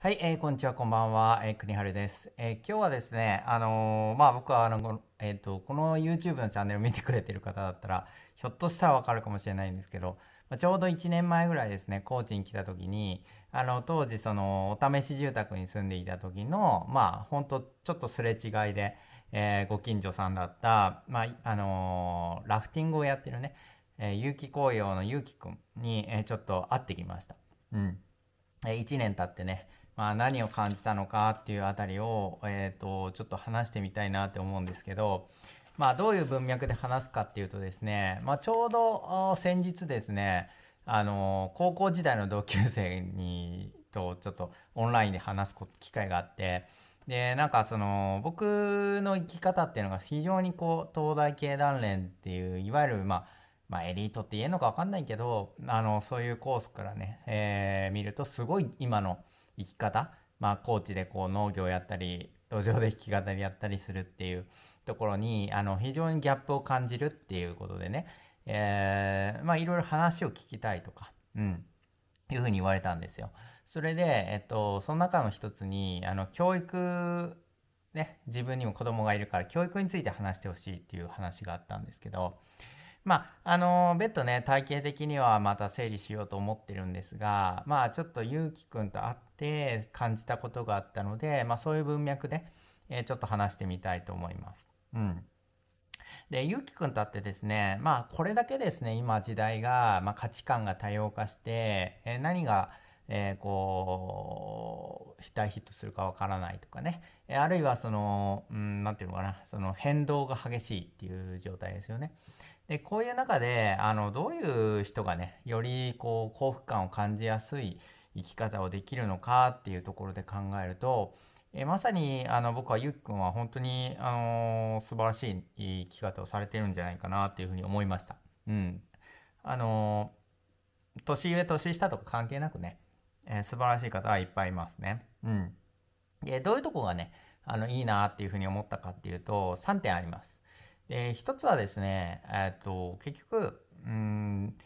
はい、えー、こんにちは、こんばんは、えー、国春です。えー、今日はですね、あのー、まあ、僕はあの、えっ、ー、と、この YouTube のチャンネル見てくれてる方だったら、ひょっとしたらわかるかもしれないんですけど、まあ、ちょうど1年前ぐらいですね、高知に来た時に、あの、当時、その、お試し住宅に住んでいた時の、まあ、ほんと、ちょっとすれ違いで、えー、ご近所さんだった、まあ、あのー、ラフティングをやってるね、えー、結城紅葉の結城くんに、えー、ちょっと会ってきました。うん。えー、1年経ってね、まあ、何を感じたのかっていうあたりを、えーと、ちょっと話してみたいなって思うんですけど、まあ、どういう文脈で話すかっていうとですね、まあ、ちょうど先日ですねあの高校時代の同級生にとちょっとオンラインで話す機会があってでなんかその僕の生き方っていうのが非常にこう東大経団連っていういわゆるまあまあ、エリートって言えるのか分かんないけどあのそういうコースからね、えー、見るとすごい今の生き方、まあ、高知でこう農業やったり路上で弾き語りやったりするっていうところにあの非常にギャップを感じるっていうことでね、えー、まあいろいろ話を聞きたいとか、うん、いうふうに言われたんですよ。それで、えっと、その中の一つにあの教育ね自分にも子供がいるから教育について話してほしいっていう話があったんですけどまあ、あの別途ね体系的にはまた整理しようと思ってるんですが、まあ、ちょっとゆうきくんと会って感じたことがあったので、まあ、そういう文脈で、えー、ちょっと話してみたいと思います。うん、でゆうきくんと会ってですね、まあ、これだけですね今時代が、まあ、価値観が多様化して、えー、何がえー、こう、大ヒットするかわからないとかね。あるいはその、うん、なんていうのかな、その変動が激しいっていう状態ですよね。で、こういう中で、あの、どういう人がね、よりこう、幸福感を感じやすい生き方をできるのかっていうところで考えると、えまさにあの僕はゆっきくんは本当に、あのー、素晴らしい生き方をされてるんじゃないかなっていうふうに思いました。うん。あのー、年上年下とか関係なくね、えー、素晴らしい方はいっぱいいますね。うん。で、どういうとこがね、あの、いいなっていうふうに思ったかっていうと、3点あります。で、一つはですね、えっ、と、結局、うん、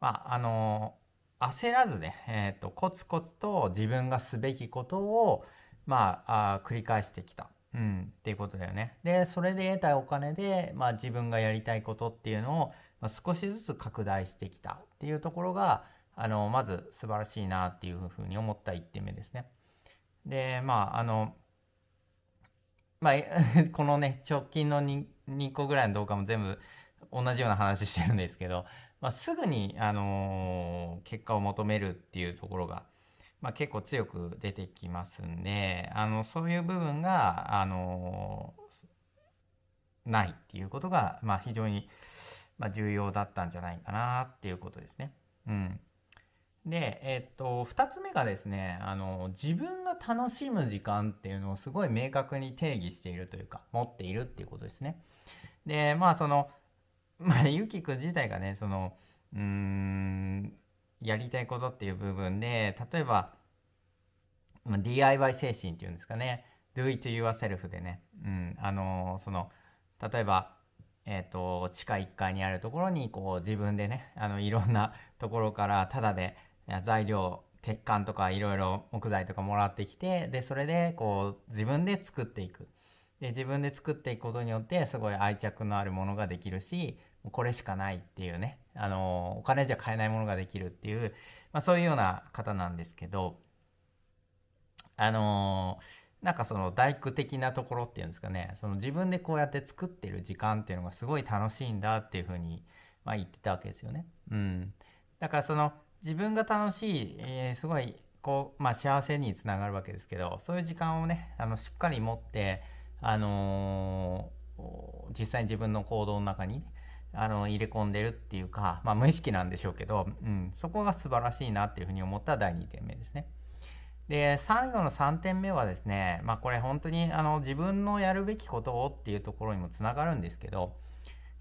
まあ、あの、焦らずね、えっ、と、コツコツと自分がすべきことを、まあ、あ繰り返してきた。うん、っていうことだよね。で、それで得たお金で、まあ、自分がやりたいことっていうのを、ま少しずつ拡大してきたっていうところが、あの、まず素晴らしいなっていうふうに思った1点目ですね。で、まあ、あの、まあ、このね、直近の 2, 2個ぐらいの動画も全部同じような話してるんですけど、まあ、すぐに、あのー、結果を求めるっていうところが、まあ、結構強く出てきますんで、あの、そういう部分が、あのー、ないっていうことが、まあ、非常に、まあ、重要だったんじゃないかなっていうことですね。うん。で、えっと、二つ目がですね、あの、自分が楽しむ時間っていうのをすごい明確に定義しているというか、持っているっていうことですね。で、まあ、その、まあ、ゆきくん自体がね、その、うん、やりたいことっていう部分で、例えば、まあ、DIY 精神っていうんですかね、do it yourself でね、うん、あの、その、例えば、えーと、と地下1階にあるところにこう自分でねあのいろんなところからタダで材料鉄管とかいろいろ木材とかもらってきてでそれでこう自分で作っていくで自分で作っていくことによってすごい愛着のあるものができるしこれしかないっていうねあのお金じゃ買えないものができるっていう、まあ、そういうような方なんですけどあのなんかその大工的なところっていうんですかねその自分でこうやって作ってる時間っていうのがすごい楽しいんだっていうふうに、まあ、言ってたわけですよね。うん、だからその自分が楽しい、えー、すごいこう、まあ、幸せにつながるわけですけどそういう時間をねあのしっかり持って、あのー、実際に自分の行動の中に、ね、あの入れ込んでるっていうか、まあ、無意識なんでしょうけど、うん、そこが素晴らしいなっていうふうに思った第2点目ですね。で最後の3点目はですね、まあ、これ本当にあの自分のやるべきことをっていうところにもつながるんですけど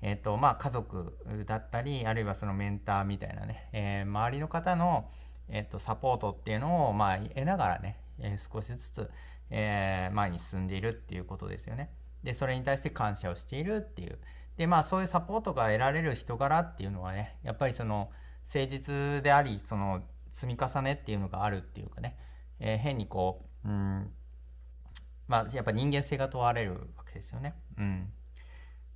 えーとまあ、家族だったりあるいはそのメンターみたいなね、えー、周りの方の、えーと、サポートっていうのを、まあ、得ながらね、えー、少しずつ、えー、前に進んでいるっていうことですよね。でそれに対して感謝をしているっていうでまあそういうサポートが得られる人柄っていうのはねやっぱりその誠実でありその積み重ねっていうのがあるっていうかね、えー、変にこう、うん、まあやっぱ人間性が問われるわけですよね。うん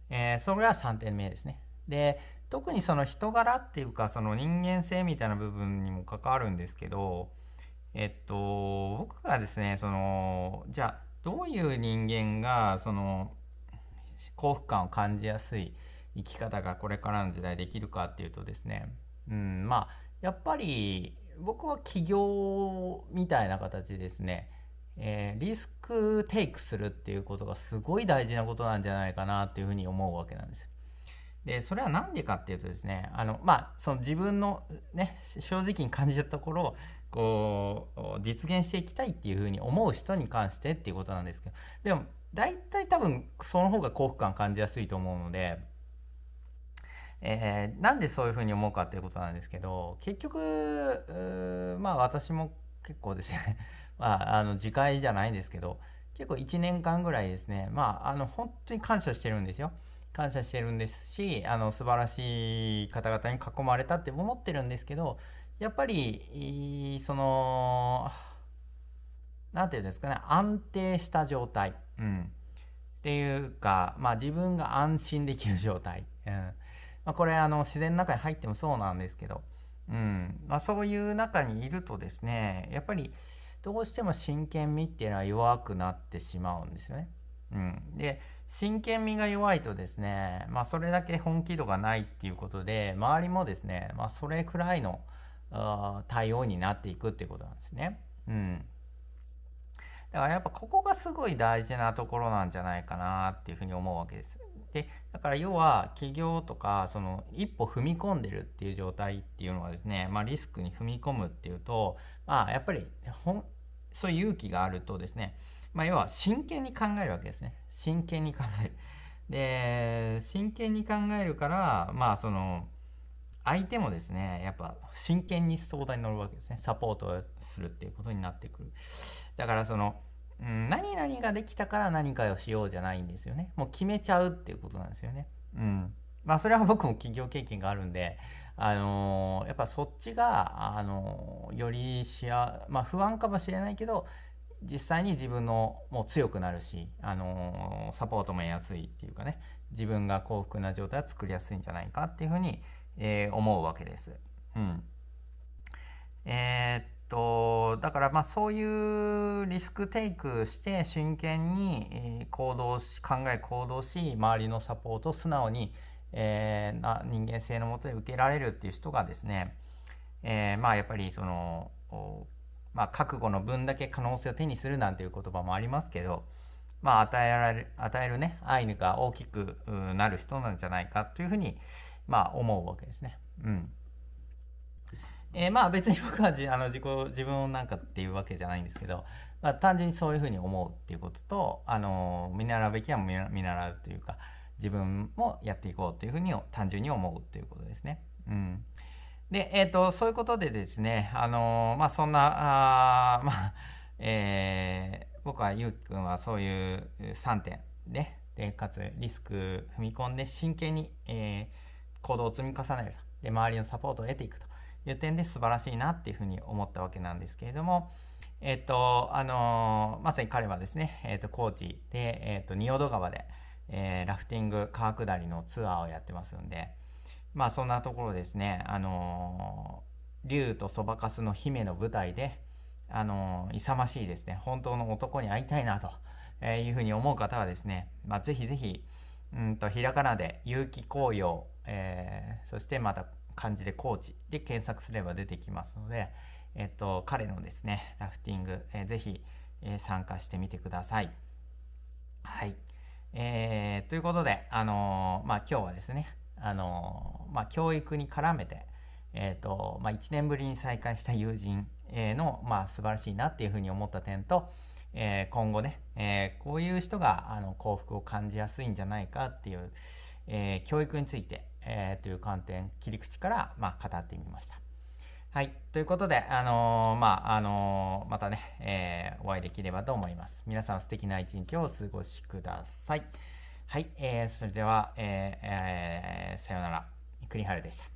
えー、それが3点目ですね。で特にその人柄っていうかその人間性みたいな部分にも関わるんですけどえっと僕がですねそのじゃあどういう人間がその幸福感を感じやすい生き方がこれからの時代できるかっていうとですね、うん、まあやっぱり僕は起業みたいな形ですねえー、リスクテイクするっていうことがすごい大事なことなんじゃないかなっていうふうに思うわけなんです。でそれは何でかっていうとですねあのまあその自分のね正直に感じたところこう実現していきたいっていうふうに思う人に関してっていうことなんですけどでも大体多分その方が幸福感感じやすいと思うので、えー、なんでそういうふうに思うかっていうことなんですけど結局まあ私も結構ですねまあ、あの自戒じゃないですけど結構1年間ぐらいですねまああの本当に感謝してるんですよ感謝してるんですしあの素晴らしい方々に囲まれたって思ってるんですけどやっぱりその何て言うんですかね安定した状態、うん、っていうか、まあ、自分が安心できる状態、うんまあ、これあの自然の中に入ってもそうなんですけど、うんまあ、そういう中にいるとですねやっぱり、どうしても真剣味っていうのは弱くなってしまうんですよね。うん、で真剣味が弱いとですね、まあ、それだけ本気度がないっていうことで周りもですね、まあ、それくらいの対応になっていくっていうことなんですね。うん、だからやっぱここがすごい大事なところなんじゃないかなっていうふうに思うわけです。でだから要は起業とかその一歩踏み込んでるっていう状態っていうのはですね、まあ、リスクに踏み込むっていうと、まあ、やっぱり本そういう勇気があるとですね、まあ、要は真剣に考えるわけですね。真剣に考える。で、真剣に考えるから、まあその、相手もですね、やっぱ真剣に相談に乗るわけですね。サポートするっていうことになってくる。だからその、ん、何々ができたから何かをしようじゃないんですよね。もう決めちゃうっていうことなんですよね。うん。まあそれは僕も企業経験があるんで、あのー、やっぱそっちが、あのー、よりしや、まあ、不安かもしれないけど実際に自分のもう強くなるし、あのー、サポートもやすいっていうかね自分が幸福な状態を作りやすいんじゃないかっていうふうに、え思うわけです。うんえっとだからまあそういうリスクテイクして真剣に行動し考え行動し周りのサポートを素直にえー、な人間性のもとで受けられるっていう人がですね、えー、まあやっぱりその、まあ、覚悟の分だけ可能性を手にするなんていう言葉もありますけど、まあ、与えられる与えるね愛が大きくなる人なんじゃないかというふうに、まあ、思うわけですね。うんえー、まあ別に僕はじあの自己自分をなんかっていうわけじゃないんですけど、まあ、単純にそういうふうに思うっていうこととあの見習うべきは見習うというか。自分もやっていこうというふうに単純に思うということですね。うんで、えーと、そういうことでですね、あのー、まあ、そんなあ、まあえー、僕はゆうきくんはそういう3点ねでかつリスク踏み込んで真剣に、えー、行動を積み重ねるで周りのサポートを得ていくという点で素晴らしいなっていうふうに思ったわけなんですけれども、えーとあのー、まさに彼はですね、えーと、コーチで仁淀、えーと、川で。えー、ラフティング川下りのツアーをやってますんでまあそんなところですねあのー、竜とそばかすの姫の舞台であのー、勇ましいですね本当の男に会いたいなと、えいうふうに思う方はですね、まあ、ぜひぜひうんとひらがなで有機紅葉、えー、そしてまた漢字で高知で検索すれば出てきますので、えっと、彼のですねラフティング、えー、ぜひ、えー、参加してみてください。はいえー、ということで、あのー、まあ、今日はですね、あのー、まあ、教育に絡めて、えーとまあ、1年ぶりに再会した友人の、まあ、素晴らしいなっていうふうに思った点と、え今後ね、えこういう人があの幸福を感じやすいんじゃないかっていう、え教育について、えという観点切り口から、まあ、語ってみました。はい。ということで、あのー、まあ、あのー、またね、えー、お会いできればと思います。皆さん素敵な一日をお過ごしください。はい。えー、それでは、えーえー、さようなら。栗原でした。